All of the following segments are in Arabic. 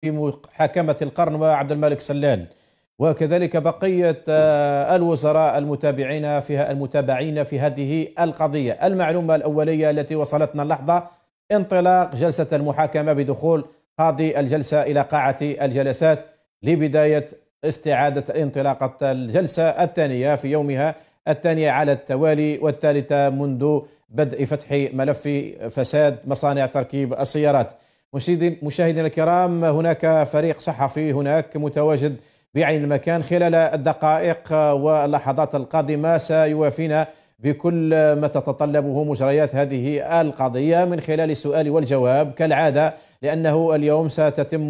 في محاكمة القرن وعبد الملك سلال وكذلك بقية آه، الوزراء المتابعين في المتابعين في هذه القضية المعلومة الأولية التي وصلتنا اللحظة انطلاق جلسة المحاكمة بدخول قاضي الجلسة إلى قاعة الجلسات لبداية استعادة انطلاقة الجلسة الثانية في يومها الثانية على التوالي والثالثة منذ بدء فتح ملف فساد مصانع تركيب السيارات مشاهدينا الكرام هناك فريق صحفي هناك متواجد بعين المكان خلال الدقائق واللحظات القادمة سيوافينا بكل ما تتطلبه مجريات هذه القضية من خلال السؤال والجواب كالعادة لأنه اليوم ستتم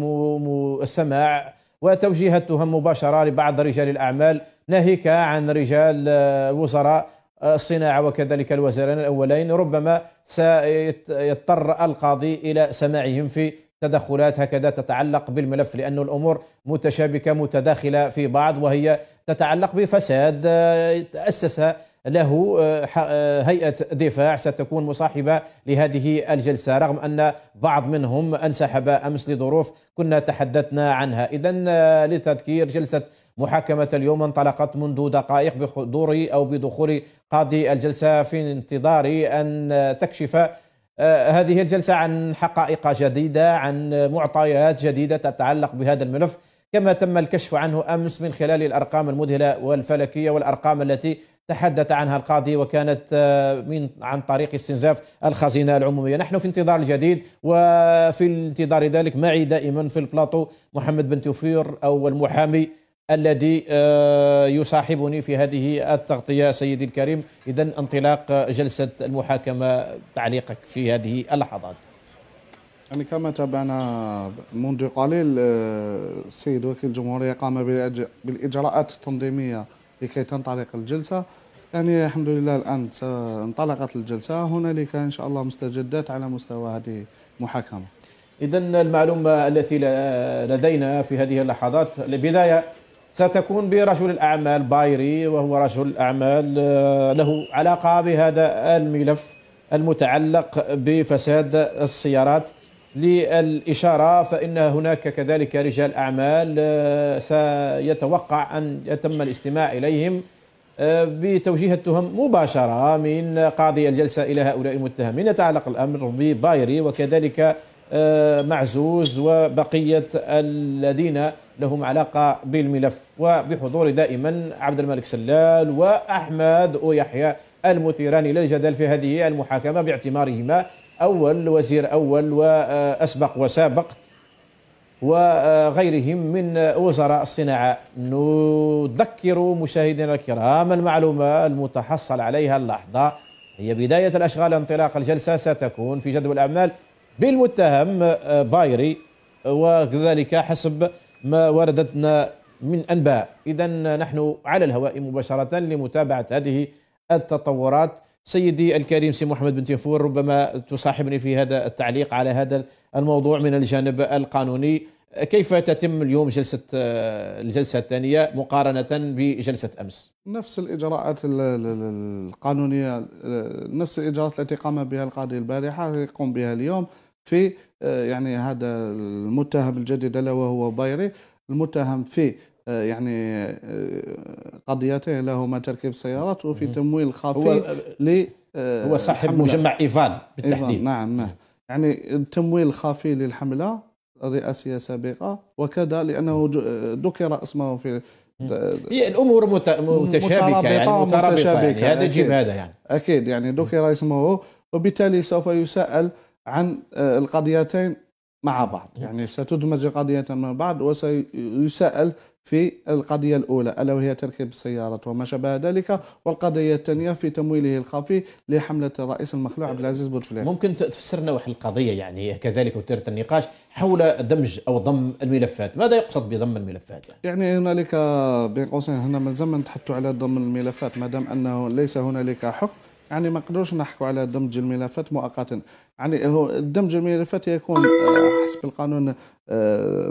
السماع وتوجيه التهم مباشرة لبعض رجال الأعمال ناهيك عن رجال الوزراء الصناعة وكذلك الوزيران الأولين ربما سيضطر القاضي إلى سماعهم في تدخلات هكذا تتعلق بالملف لأن الأمور متشابكة متداخلة في بعض وهي تتعلق بفساد تأسس آه، له آه، آه، هيئة دفاع ستكون مصاحبة لهذه الجلسة رغم أن بعض منهم انسحب أمس لظروف كنا تحدثنا عنها إذا لتذكير جلسة محاكمة اليوم انطلقت منذ دقائق بحضور أو بدخول قاضي الجلسة في انتظار أن تكشف آه، هذه الجلسة عن حقائق جديدة عن معطيات جديدة تتعلق بهذا الملف كما تم الكشف عنه أمس من خلال الأرقام المذهلة والفلكية والأرقام التي تحدث عنها القاضي وكانت آه، من عن طريق استنزاف الخزينه العموميه، نحن في انتظار الجديد وفي انتظار ذلك معي دائما في البلاطو محمد بن توفير او المحامي الذي آه، يصاحبني في هذه التغطية سيدي الكريم إذا انطلاق جلسة المحاكمة تعليقك في هذه اللحظات يعني كما تابعنا منذ قليل السيد آه، وكيل الجمهورية قام بالإجراءات التنظيمية لكي تنطلق الجلسة يعني الحمد لله الآن انطلقت الجلسة هنالك إن شاء الله مستجدات على مستوى هذه المحاكمة إذا المعلومة التي لدينا في هذه اللحظات البداية ستكون برجل الأعمال بايري وهو رجل أعمال آه، له علاقة بهذا الملف المتعلق بفساد السيارات للإشارة فإن هناك كذلك رجال أعمال آه، سيتوقع أن يتم الاستماع إليهم آه، بتوجيه التهم مباشرة من قاضي الجلسة إلى هؤلاء المتهمين يتعلق الأمر ببايري وكذلك معزوز وبقية الذين لهم علاقة بالملف وبحضور دائما عبد الملك سلال وأحمد ويحيى المثيران للجدل في هذه المحاكمة باعتبارهما أول وزير أول وأسبق وسابق وغيرهم من وزراء الصناعة نذكر مشاهدينا الكرام المعلومة المتحصل عليها اللحظة هي بداية الأشغال انطلاق الجلسة ستكون في جدول الأعمال بالمتهم بايري وكذلك حسب ما وردتنا من أنباء إذا نحن على الهواء مباشرة لمتابعة هذه التطورات سيدي الكريم سي محمد بن تيفور ربما تصاحبني في هذا التعليق على هذا الموضوع من الجانب القانوني كيف تتم اليوم جلسة الجلسة الثانية مقارنة بجلسة أمس؟ نفس الإجراءات القانونية نفس الإجراءات التي قام بها القاضي البارحة يقوم بها اليوم في آه، يعني هذا المتهم الجديد له وهو بايري المتهم في آه، يعني آه، قضيتين لهما تركيب سيارات وفي تمويل خفي ل هو صاحب مجمع ايفان بالتحديد إيفان نعم نعم يعني التمويل الخفي للحمله رئاسيه سابقه وكذا لانه ذكر اسمه في هي الامور متشابكه يعني مترابطه يعني هذا جيب هذا يعني اكيد يعني ذكر اسمه وبالتالي سوف يسأل عن آه، القضيتين مع بعض يعني ستدمج القضيتين مع بعض وسيسأل في القضية الأولى ألا وهي تركيب السيارات وما شابه ذلك والقضية الثانية في تمويله الخفي لحملة الرئيس المخلوع عبد العزيز بوتفليقه ممكن تفسر لنا واحد القضية يعني كذلك وتيرة النقاش حول دمج أو ضم الملفات ماذا يقصد بضم الملفات يعني, يعني هنالك بين قوسين هنا من زمن تحدثوا على ضم الملفات ما دام أنه ليس هنالك حكم يعني ما نقدروش نحكوا على دمج الملفات مؤقتا يعني هو دمج الملفات يكون آه، حسب القانون آه،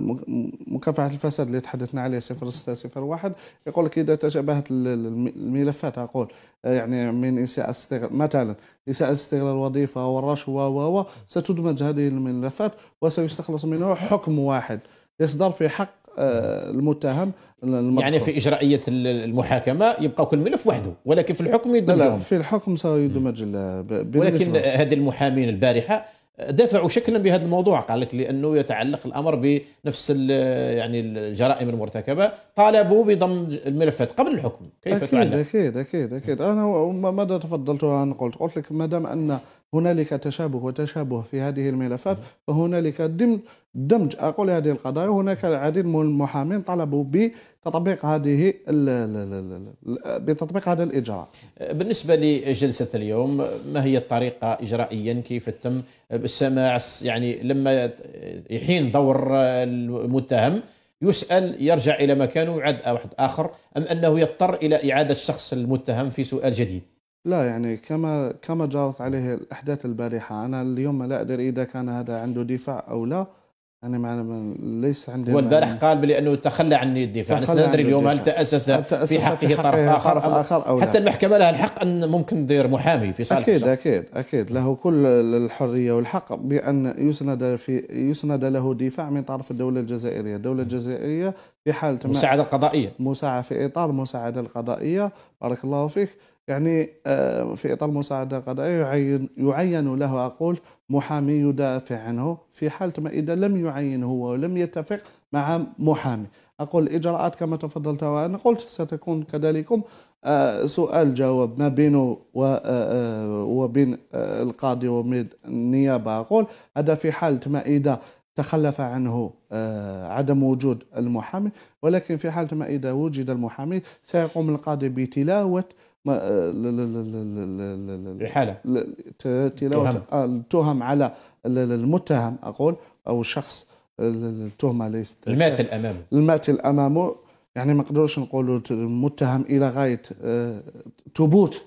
مكافحه الفساد اللي تحدثنا عليه 0601 يقول لك اذا تشابهت الملفات اقول آه، يعني من اساءه استغلال مثلا اساءه استغلال الوظيفه والرشوه و و ستدمج هذه الملفات وسيستخلص منه حكم واحد يصدر في حق آه، المتهم المدخل. يعني في اجرائيه المحاكمه يبقى كل ملف وحده ولكن في الحكم يدمجهم لا, لا في الحكم سيدمج ولكن هذه المحامين البارحه دافعوا شكلا بهذا الموضوع قال لك لانه يتعلق الامر بنفس يعني الجرائم المرتكبه طالبوا بضم الملفات قبل الحكم كيف اكيد تعلق؟ اكيد اكيد اكيد انا ماذا تفضلت انا قلت قلت لك ما دام ان هنالك تشابه وتشابه في هذه الملفات وهنالك دمج اقول هذه القضايا هناك العديد من المحامين طلبوا بتطبيق هذه بتطبيق هذا الاجراء. بالنسبه لجلسه اليوم ما هي الطريقه اجرائيا كيف تم السماع يعني لما يحين دور المتهم يسأل يرجع إلى مكانه يعد واحد آخر أم أنه يضطر إلى إعادة شخص المتهم في سؤال جديد لا يعني كما كما جرت عليه الأحداث البارحة أنا اليوم لا أدري إذا كان هذا عنده دفاع أو لا يعني أنا معنا ليس عندي والبارح يعني قال بلي انه تخلى عن الدفاع لسنا ندري اليوم هل تأسس في حقه في طرف آخر, أو آخر أو لا. حتى المحكمة لها الحق أن ممكن تدير محامي في صالح أكيد الشخص. أكيد أكيد له كل الحرية والحق بأن يسند في يسند له دفاع من طرف الدولة الجزائرية الدولة الجزائرية في حال مساعدة قضائية مساعدة في إطار مساعدة القضائية بارك الله فيك يعني آه، في إطار مساعدة قضائية يعين, يعين له أقول محامي يدافع عنه في حالة ما إذا لم يعين هو ولم يتفق مع محامي أقول الإجراءات كما تفضلت وأنا قلت ستكون كذلك آه، سؤال جواب ما بينه آه، وبين القاضي ومن النيابة أقول هذا في حالة ما إذا تخلف عنه عدم وجود المحامي ولكن في حالة ما إذا وجد المحامي سيقوم القاضي بتلاوة ما الحالة تلاوة التهم على المتهم أقول أو الشخص التهمة ليست الماتل أمامه الماتل أمامه يعني ما نقدروش نقولوا متهم إلى غاية ثبوت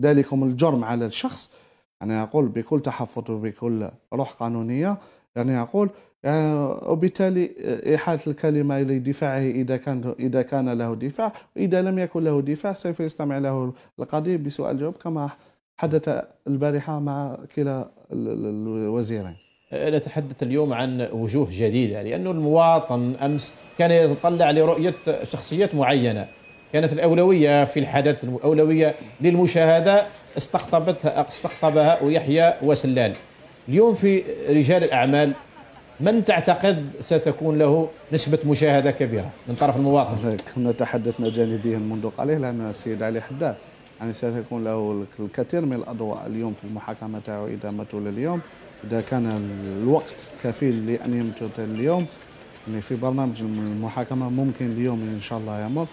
ذلكم الجرم على الشخص يعني أقول بكل تحفظ وبكل روح قانونية يعني أقول آه، وبالتالي آه، إحالة الكلمة لدفاعه إذا كان إذا كان له دفاع وإذا لم يكن له دفاع سوف يستمع له القضيب بسؤال جواب كما حدث البارحة مع كلا الوزيرين نتحدث اليوم عن وجوه جديدة لأنه المواطن أمس كان يتطلع لرؤية شخصيات معينة كانت الأولوية في الحدث الأولوية للمشاهدة استقطبتها استقطبها يحيى وسلال اليوم في رجال الأعمال من تعتقد ستكون له نسبة مشاهدة كبيرة من طرف المواطن؟ كنا تحدثنا جانبيا منذ قليل أن السيد علي حداد يعني ستكون له الكثير من الأضواء اليوم في المحاكمة تاعو إذا ما تولى اليوم إذا كان الوقت كفيل لأن يمتد اليوم يعني في برنامج المحاكمة ممكن اليوم إن شاء الله يمر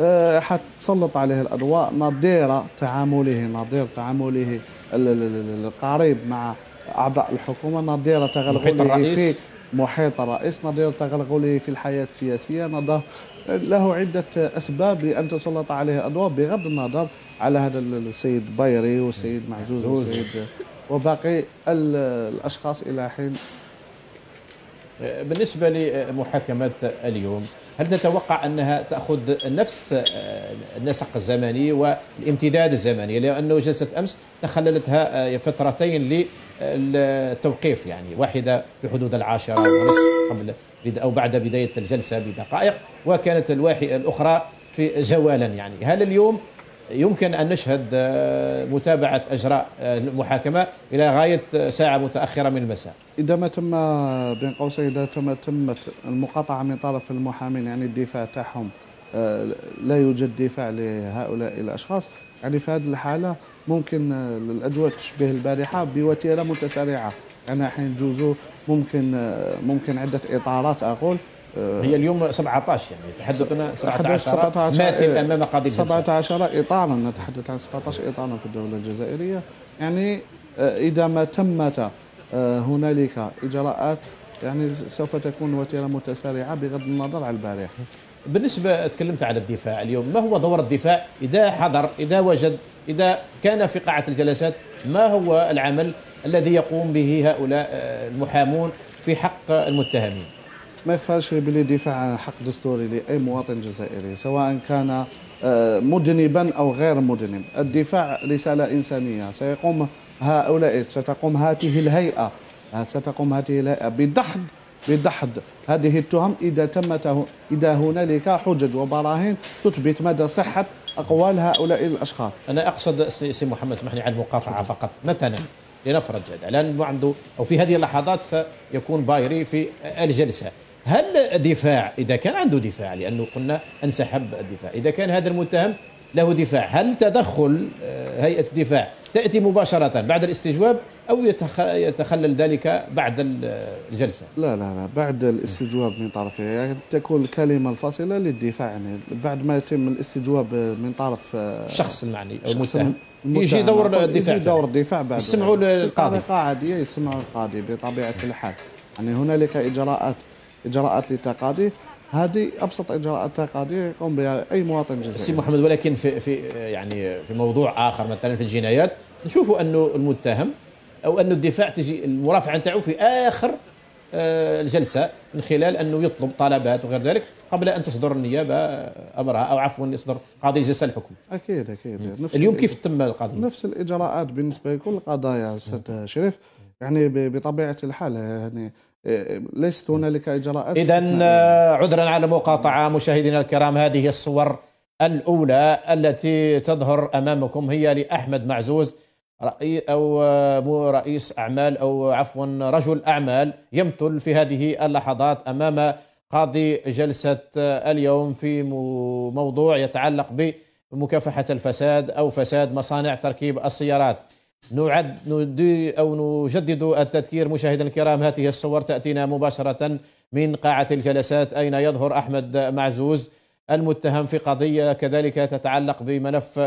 أه، حتسلط عليه الأضواء نظيرة تعامله نظير تعامله القريب مع اعضاء الحكومه نظيره تغلغله في محيط الرئيس نظير تغلغله في الحياة السياسية نظر له عدة أسباب لأن تسلط عليه أدوار بغض النظر على هذا السيد بايري والسيد معزوز والسيد وباقي الأشخاص إلى حين بالنسبة لمحاكمات اليوم هل تتوقع أنها تأخذ نفس آه، النسق الزمني والامتداد الزمني لأنه جلسة أمس تخللتها آه، فترتين للتوقيف يعني واحدة في حدود العاشرة ونصف قبل أو بعد بداية الجلسة بدقائق وكانت الواحدة الأخرى في زوالا يعني هل اليوم يمكن أن نشهد آه، متابعة أجراء آه، المحاكمة إلى غاية آه، ساعة متأخرة من المساء إذا ما تم بين قوسين إذا تم تمت المقاطعة من طرف المحامين يعني الدفاع تاعهم لا يوجد دفاع لهؤلاء الأشخاص يعني في هذه الحالة ممكن الأجواء تشبه البارحة بوتيرة متسارعة يعني حين جوزو ممكن ممكن عدة إطارات أقول هي اليوم 17 يعني تحدثنا 17 17 ماتت امام قضيه 17 اطارا نتحدث عن 17 اطارا في الدوله الجزائريه يعني آه، اذا ما تمت آه، هنالك اجراءات يعني سوف تكون وتيره متسارعه بغض النظر عن البارح بالنسبه تكلمت على الدفاع اليوم ما هو دور الدفاع اذا حضر اذا وجد اذا كان في قاعه الجلسات ما هو العمل الذي يقوم به هؤلاء آه، المحامون في حق المتهمين ما يخفاش بلي دفاع عن حق دستوري لاي مواطن جزائري سواء كان آه، مذنبا او غير مذنب الدفاع رساله انسانيه سيقوم هؤلاء ستقوم هذه الهيئه ستقوم هذه الهيئه بدحض بدحض هذه التهم اذا تم اذا هنالك حجج وبراهين تثبت مدى صحه اقوال هؤلاء الاشخاص انا اقصد سي محمد اسمح لي المقاطعه مقاطعه فقط مثلا لنفرض الان عنده او في هذه اللحظات سيكون بايري في الجلسه هل دفاع إذا كان عنده دفاع لأنه قلنا انسحب الدفاع إذا كان هذا المتهم له دفاع هل تدخل آه، هيئة الدفاع تأتي مباشرة بعد الاستجواب أو يتخلل ذلك بعد آه، الجلسة لا لا لا بعد الاستجواب من طرفه يعني تكون الكلمة الفاصلة للدفاع يعني بعد ما يتم الاستجواب من طرف آه، الشخص المعني أو المتهم يجي دور الدفاع يجي دور الدفاع بعد يسمعوا القاضي بطريقة عادية يسمعوا القاضي بطبيعة الحال يعني هنالك إجراءات اجراءات للتقاضي هذه ابسط اجراءات تقاضيه يقوم بها اي مواطن جزائري. سي محمد ولكن في في يعني في موضوع اخر مثلا في الجنايات نشوفوا انه المتهم او انه الدفاع تجي المرافعه نتاعو في اخر آه، الجلسه من خلال انه يطلب طلبات وغير ذلك قبل ان تصدر النيابه آه، امرها او عفوا يصدر قاضي جلسة الحكم. اكيد اكيد نفس اليوم كيف تم القضيه؟ نفس الاجراءات بالنسبه لكل القضايا استاذ شريف يعني بطبيعه الحال يعني ليست هنالك اجراءات اذا آه، عذرا على المقاطعه مشاهدينا الكرام هذه الصور الاولى التي تظهر امامكم هي لاحمد معزوز رأي او آه، رئيس اعمال او عفوا رجل اعمال يمثل في هذه اللحظات امام قاضي جلسه آه، اليوم في موضوع يتعلق بمكافحه الفساد او فساد مصانع تركيب السيارات نعد ندي أو نجدد التذكير مشاهدينا الكرام هذه الصور تأتينا مباشرة من قاعة الجلسات أين يظهر أحمد معزوز المتهم في قضية كذلك تتعلق بملف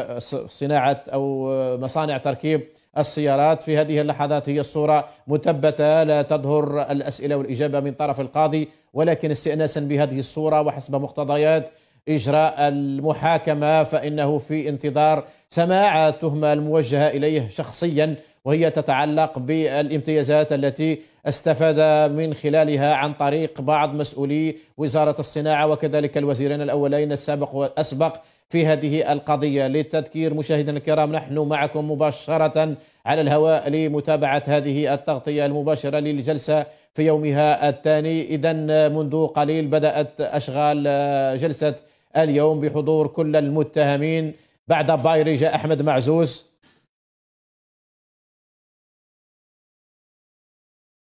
صناعة أو مصانع تركيب السيارات في هذه اللحظات هي الصورة مثبتة لا تظهر الأسئلة والإجابة من طرف القاضي ولكن استئناسا بهذه الصورة وحسب مقتضيات إجراء المحاكمة فإنه في انتظار سماع التهمة الموجهة إليه شخصيا وهي تتعلق بالامتيازات التي استفاد من خلالها عن طريق بعض مسؤولي وزارة الصناعة وكذلك الوزيرين الأولين السابق والأسبق في هذه القضية للتذكير مشاهدينا الكرام نحن معكم مباشرة على الهواء لمتابعة هذه التغطية المباشرة للجلسة في يومها الثاني إذا منذ قليل بدأت أشغال جلسة اليوم بحضور كل المتهمين بعد جاء أحمد معزوز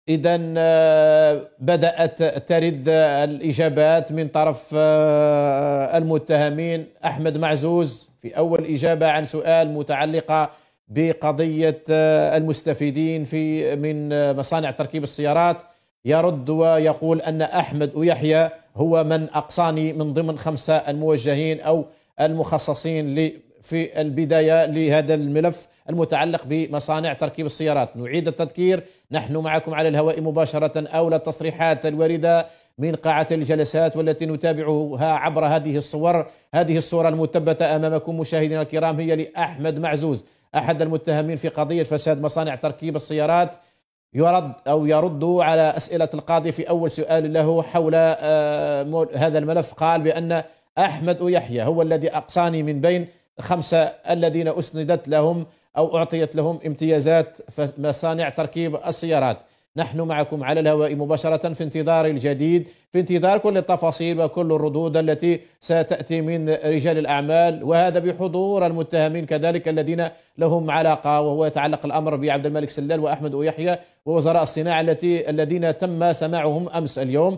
إذا آه، بدأت ترد الإجابات من طرف آه، المتهمين أحمد معزوز في أول إجابة عن سؤال متعلقة بقضية آه، المستفيدين في من مصانع تركيب السيارات يرد ويقول أن أحمد ويحيى هو من أقصاني من ضمن خمسة الموجهين أو المخصصين في البداية لهذا الملف المتعلق بمصانع تركيب السيارات نعيد التذكير نحن معكم على الهواء مباشرة أولى التصريحات الواردة من قاعة الجلسات والتي نتابعها عبر هذه الصور هذه الصورة المثبتة أمامكم مشاهدينا الكرام هي لأحمد معزوز أحد المتهمين في قضية فساد مصانع تركيب السيارات يرد أو يرد على أسئلة القاضي في أول سؤال له حول آه، هذا الملف قال بأن أحمد يحيى هو الذي أقصاني من بين خمسة الذين أسندت لهم أو أعطيت لهم امتيازات في مصانع تركيب السيارات نحن معكم على الهواء مباشرة في انتظار الجديد في انتظار كل التفاصيل وكل الردود التي ستأتي من رجال الأعمال وهذا بحضور المتهمين كذلك الذين لهم علاقة وهو يتعلق الأمر بعبد الملك سلال وأحمد ويحيى ووزراء الصناعة التي الذين تم سماعهم أمس اليوم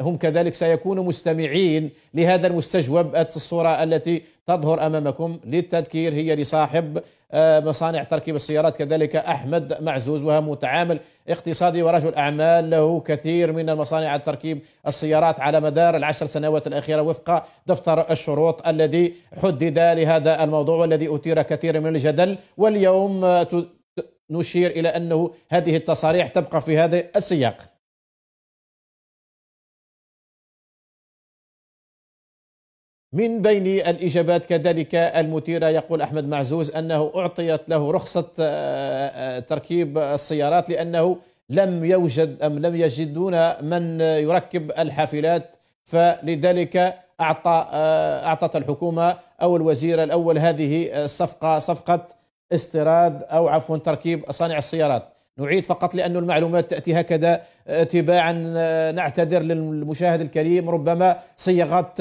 هم كذلك سيكونوا مستمعين لهذا المستجوب الصورة التي تظهر أمامكم للتذكير هي لصاحب آه، مصانع تركيب السيارات كذلك أحمد معزوز وهو متعامل اقتصادي ورجل أعمال له كثير من المصانع تركيب السيارات على مدار العشر سنوات الأخيرة وفق دفتر الشروط الذي حدد لهذا الموضوع والذي أثير كثير من الجدل واليوم آه، نشير إلى أنه هذه التصاريح تبقى في هذا السياق من بين الإجابات كذلك المثيرة يقول أحمد معزوز أنه أعطيت له رخصة آه، آه، تركيب السيارات لأنه لم يوجد أم لم يجدون من يركب الحافلات فلذلك أعطى آه، أعطت الحكومة أو الوزير الأول هذه الصفقة صفقة استيراد أو عفوا تركيب صانع السيارات نعيد فقط لأن المعلومات تأتي هكذا آه، تباعا آه، نعتذر للمشاهد الكريم ربما صياغة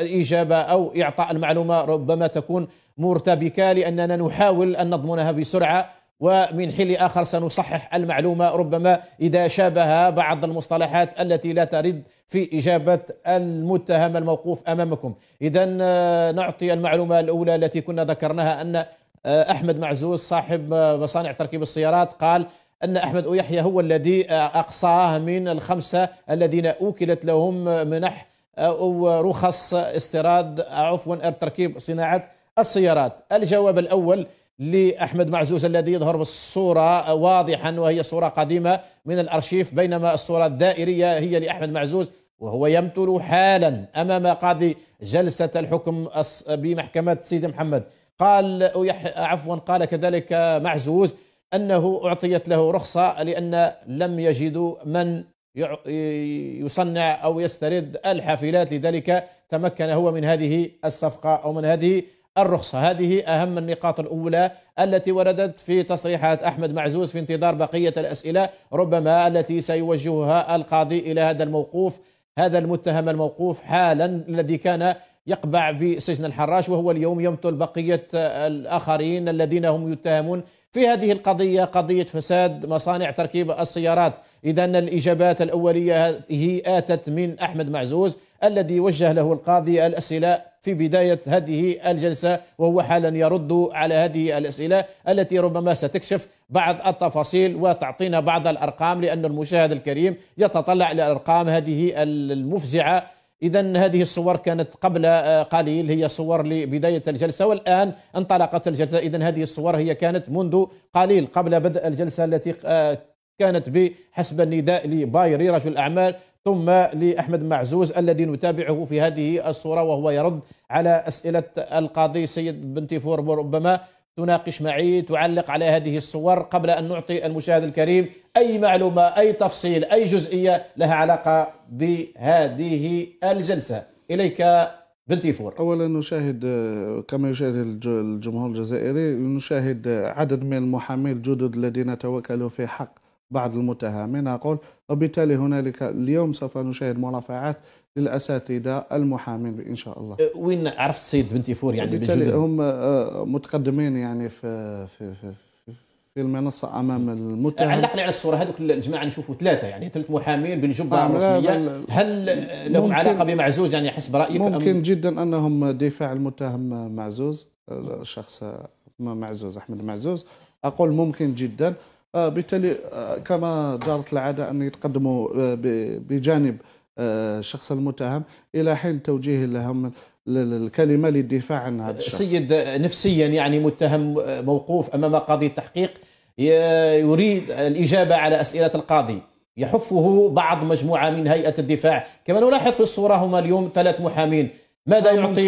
الإجابة أو إعطاء المعلومة ربما تكون مرتبكة لأننا نحاول أن نضمنها بسرعة ومن حين آخر سنصحح المعلومة ربما إذا شابها بعض المصطلحات التي لا ترد في إجابة المتهم الموقوف أمامكم إذا آه، نعطي المعلومة الأولى التي كنا ذكرناها أن أحمد معزوز صاحب مصانع تركيب السيارات قال أن أحمد يحيى هو الذي آه، أقصاه من الخمسة الذين أوكلت لهم آه، منح أو آه، رخص استيراد عفوا تركيب صناعة السيارات الجواب الأول لأحمد معزوز الذي يظهر بالصورة واضحا وهي صورة قديمة من الأرشيف بينما الصورة الدائرية هي لأحمد معزوز وهو يمثل حالا أمام قاضي جلسة الحكم بمحكمة سيدي محمد قال عفوا قال كذلك معزوز انه اعطيت له رخصه لان لم يجدوا من يصنع او يسترد الحافلات لذلك تمكن هو من هذه الصفقه او من هذه الرخصه، هذه اهم النقاط الاولى التي وردت في تصريحات احمد معزوز في انتظار بقيه الاسئله ربما التي سيوجهها القاضي الى هذا الموقوف هذا المتهم الموقوف حالا الذي كان يقبع بسجن الحراش وهو اليوم يمثل بقية آه، الآخرين الذين هم يتهمون في هذه القضية قضية فساد مصانع تركيب السيارات إذا الإجابات الأولية هي آتت من أحمد معزوز الذي وجه له القاضي الأسئلة في بداية هذه الجلسة وهو حالا يرد على هذه الأسئلة التي ربما ستكشف بعض التفاصيل وتعطينا بعض الأرقام لأن المشاهد الكريم يتطلع لأرقام هذه المفزعة إذا هذه الصور كانت قبل آه، قليل هي صور لبداية الجلسة والآن انطلقت الجلسة إذا هذه الصور هي كانت منذ قليل قبل بدء الجلسة التي آه، كانت بحسب النداء لبايري رجل أعمال ثم لأحمد معزوز الذي نتابعه في هذه الصورة وهو يرد على أسئلة القاضي سيد بنتي فور ربما تناقش معي تعلق على هذه الصور قبل أن نعطي المشاهد الكريم أي معلومة أي تفصيل أي جزئية لها علاقة بهذه الجلسة إليك بنتي فور اولا نشاهد كما يشاهد الجمهور الجزائري نشاهد عدد من المحامين الجدد الذين توكلوا في حق بعض المتهمين اقول وبالتالي هنالك اليوم سوف نشاهد مرافعات للاساتذه المحامين ان شاء الله أه، وين عرفت السيد بنتي فور يعني بالتالي هم أه، متقدمين يعني في في, في في المنصه امام المتهم علقني على الصوره هذوك الجماعه نشوفوا ثلاثه يعني ثلاث محامين بالجبه آه الرسميه هل لهم علاقه بمعزوز يعني حسب رايك ممكن أم جدا انهم دفاع المتهم معزوز الشخص معزوز احمد معزوز اقول ممكن جدا آه، بالتالي كما دارت العاده ان يتقدموا بجانب الشخص آه، المتهم إلى حين توجيه لهم الكلمة للدفاع عن هذا الشخص سيد نفسيا يعني متهم آه، موقوف أمام قاضي التحقيق يريد الإجابة على أسئلة القاضي يحفه بعض مجموعة من هيئة الدفاع كما نلاحظ في الصورة هما اليوم ثلاث محامين ماذا يعطي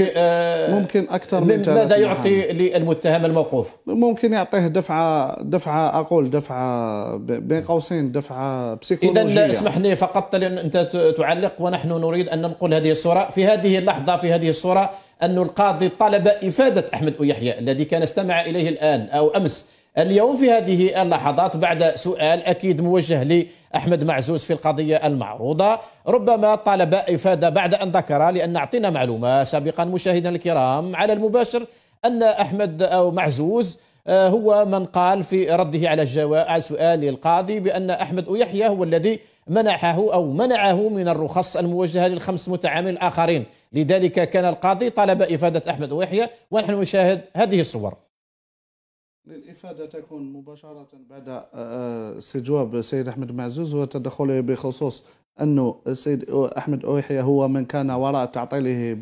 ممكن آه، اكثر من ماذا نعم. يعطي للمتهم الموقوف ممكن يعطيه دفعه دفعه اقول دفعه بين قوسين دفعه بسيكولوجيه اذا اسمح لي فقط لان انت تعلق ونحن نريد ان ننقل هذه الصوره في هذه اللحظه في هذه الصوره ان القاضي طلب افاده احمد يحيى الذي كان استمع اليه الان او امس اليوم في هذه اللحظات بعد سؤال أكيد موجه لأحمد معزوز في القضية المعروضة ربما طلب إفادة بعد أن ذكر لأن أعطينا معلومة سابقا مشاهدينا الكرام على المباشر أن أحمد أو معزوز آه، هو من قال في رده على الجواب على سؤال القاضي بأن أحمد يحيى هو الذي منحه أو منعه من الرخص الموجهة للخمس متعامل الآخرين لذلك كان القاضي طلب إفادة أحمد ويحيى ونحن نشاهد هذه الصور للإفادة تكون مباشرة بعد استجواب آه، آه، السيد أحمد معزوز وتدخله بخصوص أنه السيد أحمد أويحية هو من كان وراء تعطيله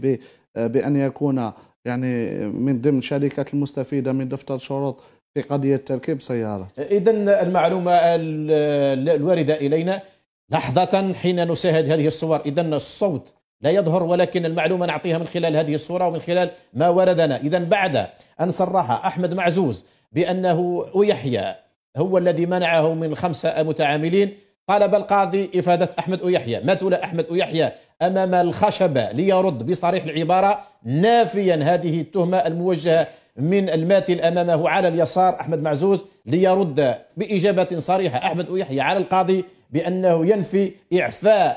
آه، بأن يكون يعني من ضمن شركات المستفيدة من دفتر شروط في قضية تركيب سيارة إذا المعلومة الواردة إلينا لحظة حين نشاهد هذه الصور إذا الصوت لا يظهر ولكن المعلومة نعطيها من خلال هذه الصورة ومن خلال ما وردنا إذا بعد أن صرح أحمد معزوز بأنه يحيى هو الذي منعه من خمسة متعاملين طلب القاضي إفادة أحمد يحيى مات تولى أحمد يحيى أمام الخشبة ليرد بصريح العبارة نافيا هذه التهمة الموجهة من الماتل أمامه على اليسار أحمد معزوز ليرد بإجابة صريحة أحمد يحيى على القاضي بأنه ينفي إعفاء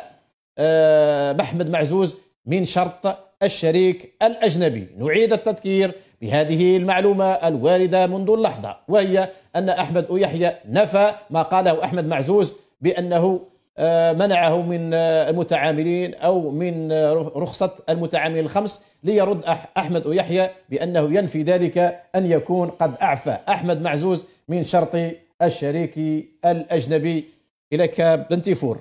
محمد آه، معزوز من شرط الشريك الأجنبي نعيد التذكير بهذه المعلومة الواردة منذ اللحظة وهي أن أحمد يحيى نفى ما قاله أحمد معزوز بأنه آه، منعه من آه، المتعاملين أو من آه، رخصة المتعاملين الخمس ليرد أحمد يحيى بأنه ينفي ذلك أن يكون قد أعفى أحمد معزوز من شرط الشريك الأجنبي إليك بنتيفور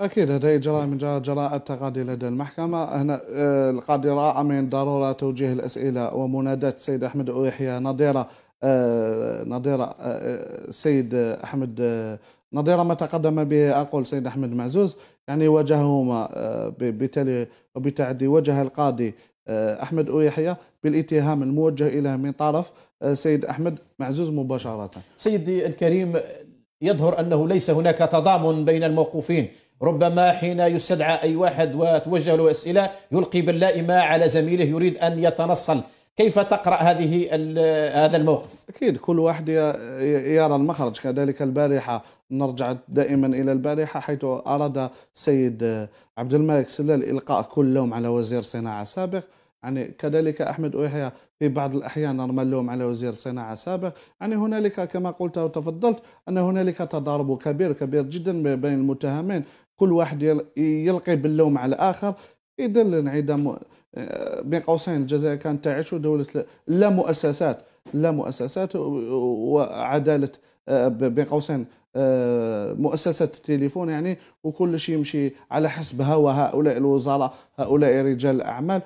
اكيد هذا اجراء من جراء التقاضي لدى المحكمه هنا آه، القاضي راى من ضروره توجيه الاسئله ومناداه السيد احمد اويحيى نظيره آه، نظيره آه، السيد احمد نظير ما تقدم به أقول سيد أحمد معزوز يعني واجههما بالتالي وبتعدي وجه القاضي أحمد أويحيى بالاتهام الموجه إليه من طرف سيد أحمد معزوز مباشرة سيدي الكريم يظهر أنه ليس هناك تضامن بين الموقوفين ربما حين يستدعى أي واحد وتوجه له أسئلة يلقي باللائمة على زميله يريد أن يتنصل كيف تقرأ هذه هذا الموقف؟ أكيد كل واحد يرى المخرج كذلك البارحة نرجع دائما إلى البارحة حيث أراد السيد عبد الملك سلال إلقاء كل لوم على وزير صناعة سابق يعني كذلك احمد يحيى في بعض الاحيان رمى اللوم على وزير صناعه سابق يعني هنالك كما قلت وتفضلت ان هنالك تضارب كبير كبير جدا بين المتهمين كل واحد يلقي باللوم على الاخر يدل انعدام آه، بين قوسين الجزائر كانت تعيش دولة لا مؤسسات لا مؤسسات وعدالة آه، بين قوسين آه، مؤسسة التليفون يعني وكل شيء يمشي على حسب هوى هؤلاء الوزراء هؤلاء رجال الأعمال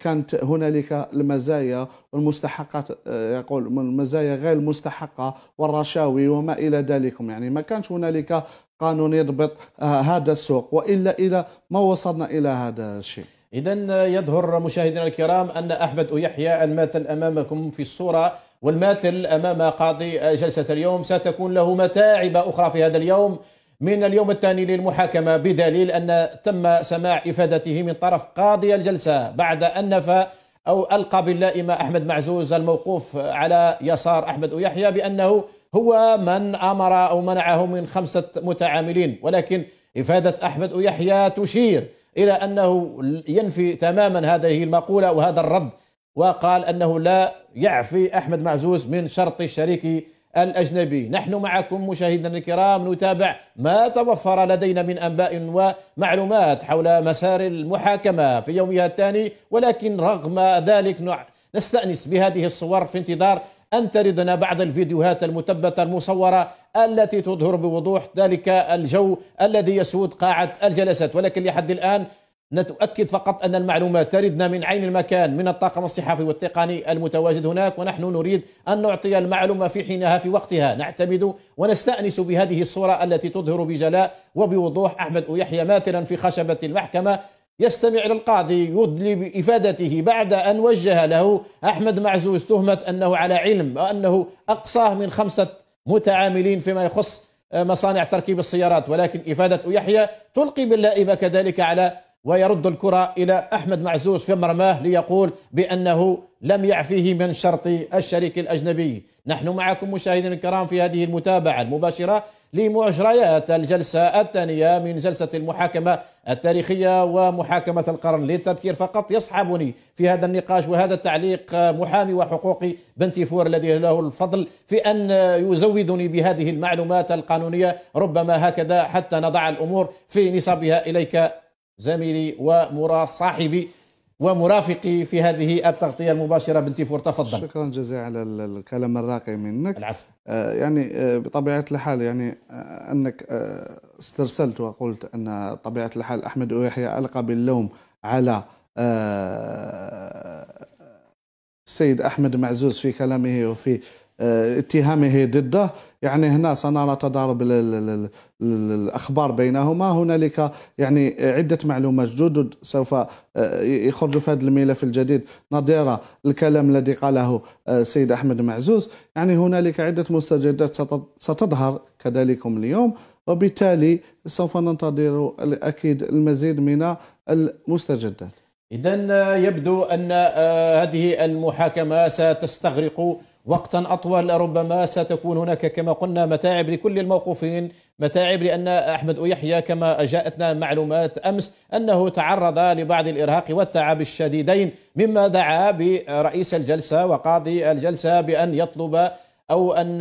كانت هنالك المزايا والمستحقات يقول المزايا غير المستحقة والرشاوي وما إلى ذلك يعني ما كانش هنالك قانون يضبط آه، هذا السوق والا الى ما وصلنا الى هذا الشيء اذا يظهر مشاهدينا الكرام ان احمد يحيى الماتل امامكم في الصوره والماتل امام قاضي جلسه اليوم ستكون له متاعب اخرى في هذا اليوم من اليوم الثاني للمحاكمه بدليل ان تم سماع افادته من طرف قاضي الجلسه بعد ان نفى او القى باللائمه احمد معزوز الموقوف على يسار احمد يحيى بانه هو من امر او منعه من خمسه متعاملين ولكن افاده احمد ويحيى تشير الى انه ينفي تماما هذه المقوله وهذا الرد وقال انه لا يعفي احمد معزوز من شرط الشريك الاجنبي، نحن معكم مشاهدينا الكرام نتابع ما توفر لدينا من انباء ومعلومات حول مسار المحاكمه في يومها الثاني ولكن رغم ذلك نستانس بهذه الصور في انتظار أن تردنا بعض الفيديوهات المثبتة المصورة التي تظهر بوضوح ذلك الجو الذي يسود قاعة الجلسات ولكن لحد الآن نتأكد فقط أن المعلومات تردنا من عين المكان من الطاقم الصحفي والتقني المتواجد هناك ونحن نريد أن نعطي المعلومة في حينها في وقتها نعتمد ونستأنس بهذه الصورة التي تظهر بجلاء وبوضوح أحمد يحيى ماثلا في خشبة المحكمة يستمع للقاضي يدلي بإفادته بعد أن وجه له أحمد معزوز تهمة أنه على علم وأنه أقصاه من خمسة متعاملين فيما يخص مصانع تركيب السيارات ولكن إفادة يحيى تلقي باللائمة كذلك على ويرد الكرة إلى أحمد معزوز في مرماه ليقول بأنه لم يعفيه من شرط الشريك الأجنبي نحن معكم مشاهدينا الكرام في هذه المتابعة المباشرة لمجريات الجلسة الثانية من جلسة المحاكمة التاريخية ومحاكمة القرن للتذكير فقط يصحبني في هذا النقاش وهذا التعليق محامي وحقوقي بنتي فور الذي له الفضل في أن يزودني بهذه المعلومات القانونية ربما هكذا حتى نضع الأمور في نصابها إليك زميلي ومرا صاحبي ومرافقي في هذه التغطيه المباشره بنتي فور تفضل شكرا جزيلا على الكلام الراقي منك العفو آه يعني آه بطبيعه الحال يعني آه انك آه، استرسلت وقلت ان طبيعه الحال احمد ويحيى القى باللوم على آه، السيد احمد معزوز في كلامه وفي آه، اتهامه ضده يعني هنا سنرى تضارب الأخبار بينهما هنالك يعني عدة معلومات جدد سوف آه، يخرج في هذا الملف الجديد نظيره الكلام الذي قاله آه، السيد أحمد معزوز يعني هنالك عدة مستجدات ستظهر كذلك اليوم وبالتالي سوف ننتظر أكيد المزيد من المستجدات إذا يبدو أن آه، هذه المحاكمة ستستغرق وقتا أطول ربما ستكون هناك كما قلنا متاعب لكل الموقوفين متاعب لأن أحمد يحيى كما جاءتنا معلومات أمس أنه تعرض لبعض الإرهاق والتعب الشديدين مما دعا برئيس الجلسة وقاضي الجلسة بأن يطلب أو أن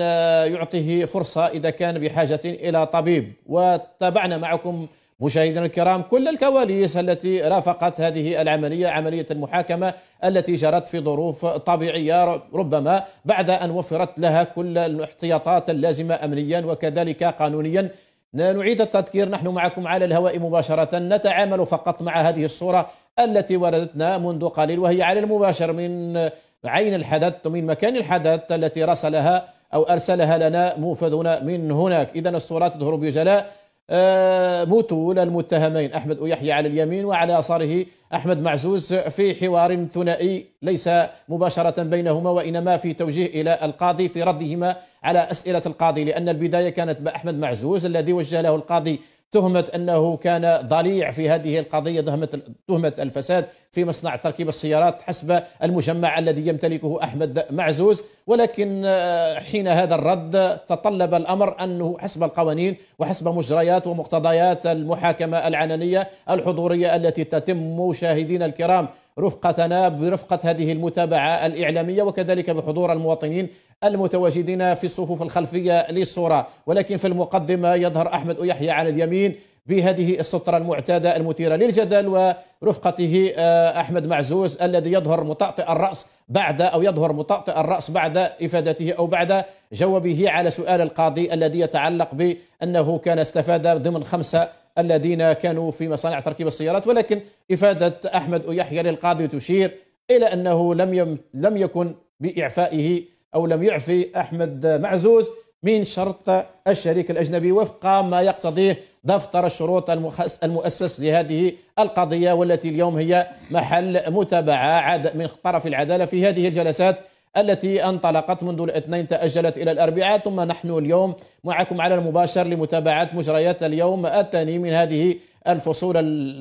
يعطيه فرصة إذا كان بحاجة إلى طبيب وتابعنا معكم مشاهدينا الكرام كل الكواليس التي رافقت هذه العملية عملية المحاكمة التي جرت في ظروف طبيعية ربما بعد أن وفرت لها كل الاحتياطات اللازمة أمنيا وكذلك قانونيا نعيد التذكير نحن معكم على الهواء مباشرة نتعامل فقط مع هذه الصورة التي وردتنا منذ قليل وهي على المباشر من عين الحدث ومن مكان الحدث التي رسلها أو أرسلها لنا موفدنا من هناك إذا الصورة تظهر بجلاء آه، موتول المتهمين أحمد ويحيى على اليمين وعلى يساره أحمد معزوز في حوار ثنائي ليس مباشرة بينهما وإنما في توجيه إلى القاضي في ردهما على أسئلة القاضي لأن البداية كانت بأحمد معزوز الذي وجه له القاضي تهمة أنه كان ضليع في هذه القضية تهمة تهمة الفساد في مصنع تركيب السيارات حسب المجمع الذي يمتلكه أحمد معزوز ولكن آه، حين هذا الرد تطلب الأمر أنه حسب القوانين وحسب مجريات ومقتضيات المحاكمة العلنية الحضورية التي تتم مشاهدين الكرام رفقتنا برفقة هذه المتابعة الإعلامية وكذلك بحضور المواطنين المتواجدين في الصفوف الخلفية للصورة ولكن في المقدمة يظهر أحمد يحيى على اليمين بهذه السطرة المعتادة المثيرة للجدل ورفقته آه، أحمد معزوز الذي يظهر مطأطئ الرأس بعد أو يظهر مطأطئ الرأس بعد إفادته أو بعد جوابه على سؤال القاضي الذي يتعلق بأنه كان استفاد ضمن خمسة الذين كانوا في مصانع تركيب السيارات ولكن إفادة أحمد يحيى للقاضي تشير إلى أنه لم لم يكن بإعفائه أو لم يعفي أحمد معزوز من شرط الشريك الأجنبي وفق ما يقتضيه دفتر الشروط المؤسس لهذه القضية والتي اليوم هي محل متابعة من طرف العدالة في هذه الجلسات التي انطلقت منذ الاثنين تأجلت إلى الأربعاء ثم نحن اليوم معكم على المباشر لمتابعة مجريات اليوم الثاني من هذه الفصول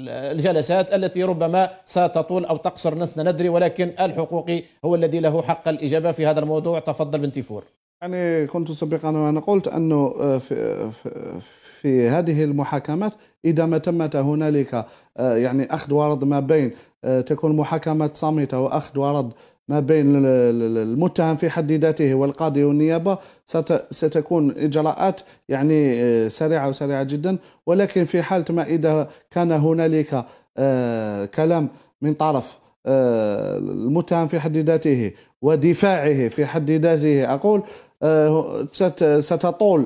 الجلسات التي ربما ستطول أو تقصر نسنا ندري ولكن الحقوقي هو الذي له حق الإجابة في هذا الموضوع تفضل بنتي فور يعني كنت سابقا وانا قلت انه آه، في, آه، آه، في هذه المحاكمات اذا ما تمت هنالك يعني اخذ ورد ما بين تكون محاكمات صامته واخذ ورد ما بين المتهم في حد ذاته والقاضي والنيابه ستكون اجراءات يعني سريعه وسريعه جدا ولكن في حاله ما اذا كان هنالك كلام من طرف المتهم في حد ذاته ودفاعه في حد ذاته اقول آه، ستطول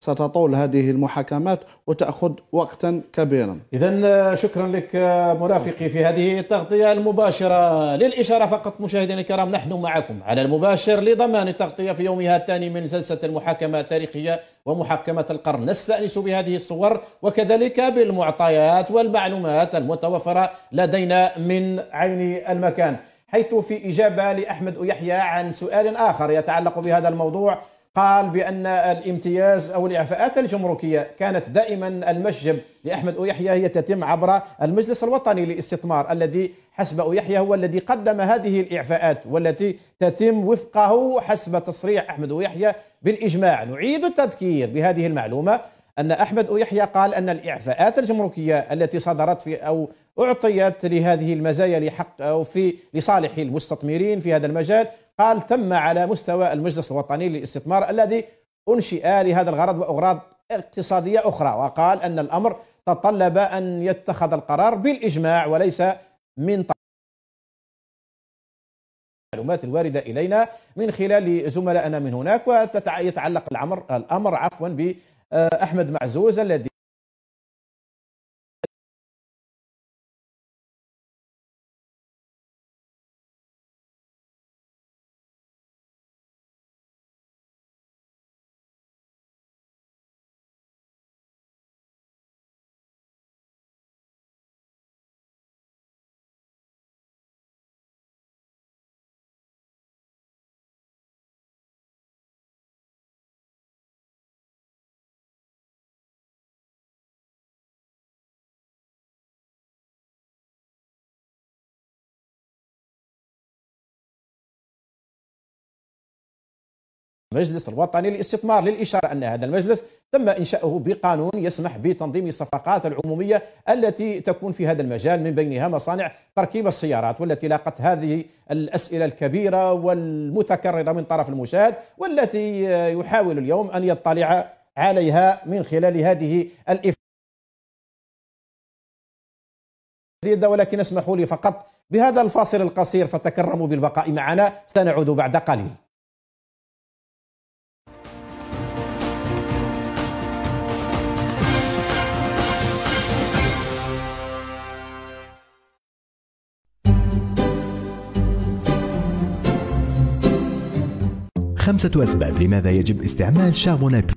ستطول هذه المحاكمات وتأخذ وقتا كبيرا إذا آه، شكرا لك آه، مرافقي في هذه التغطية المباشرة للإشارة فقط مشاهدينا الكرام نحن معكم على المباشر لضمان التغطية في يومها الثاني من جلسة المحاكمة التاريخية ومحاكمة القرن نستأنس بهذه الصور وكذلك بالمعطيات والمعلومات المتوفرة لدينا من عين المكان حيث في إجابة لأحمد يحيى عن سؤال آخر يتعلق بهذا الموضوع قال بأن الامتياز أو الإعفاءات الجمركية كانت دائما المشجب لأحمد يحيى هي تتم عبر المجلس الوطني للاستثمار الذي حسب يحيى هو الذي قدم هذه الإعفاءات والتي تتم وفقه حسب تصريح أحمد يحيى بالإجماع نعيد التذكير بهذه المعلومة أن أحمد يحيى قال أن الإعفاءات الجمركية التي صدرت في أو أعطيت لهذه المزايا لحق أو في لصالح المستثمرين في هذا المجال قال تم على مستوى المجلس الوطني للاستثمار الذي أنشئ لهذا الغرض وأغراض اقتصادية أخرى وقال أن الأمر تطلب أن يتخذ القرار بالإجماع وليس من طرف المعلومات الواردة إلينا من خلال زملائنا من هناك ويتعلق الأمر الأمر عفوا آه، احمد معزوز الذي المجلس الوطني للاستثمار للإشارة أن هذا المجلس تم إنشاؤه بقانون يسمح بتنظيم الصفقات العمومية التي تكون في هذا المجال من بينها مصانع تركيب السيارات والتي لاقت هذه الأسئلة الكبيرة والمتكررة من طرف المشاهد والتي يحاول اليوم أن يطلع عليها من خلال هذه الإفادة ولكن اسمحوا لي فقط بهذا الفاصل القصير فتكرموا بالبقاء معنا سنعود بعد قليل خمسة أسباب لماذا يجب استعمال شاربونات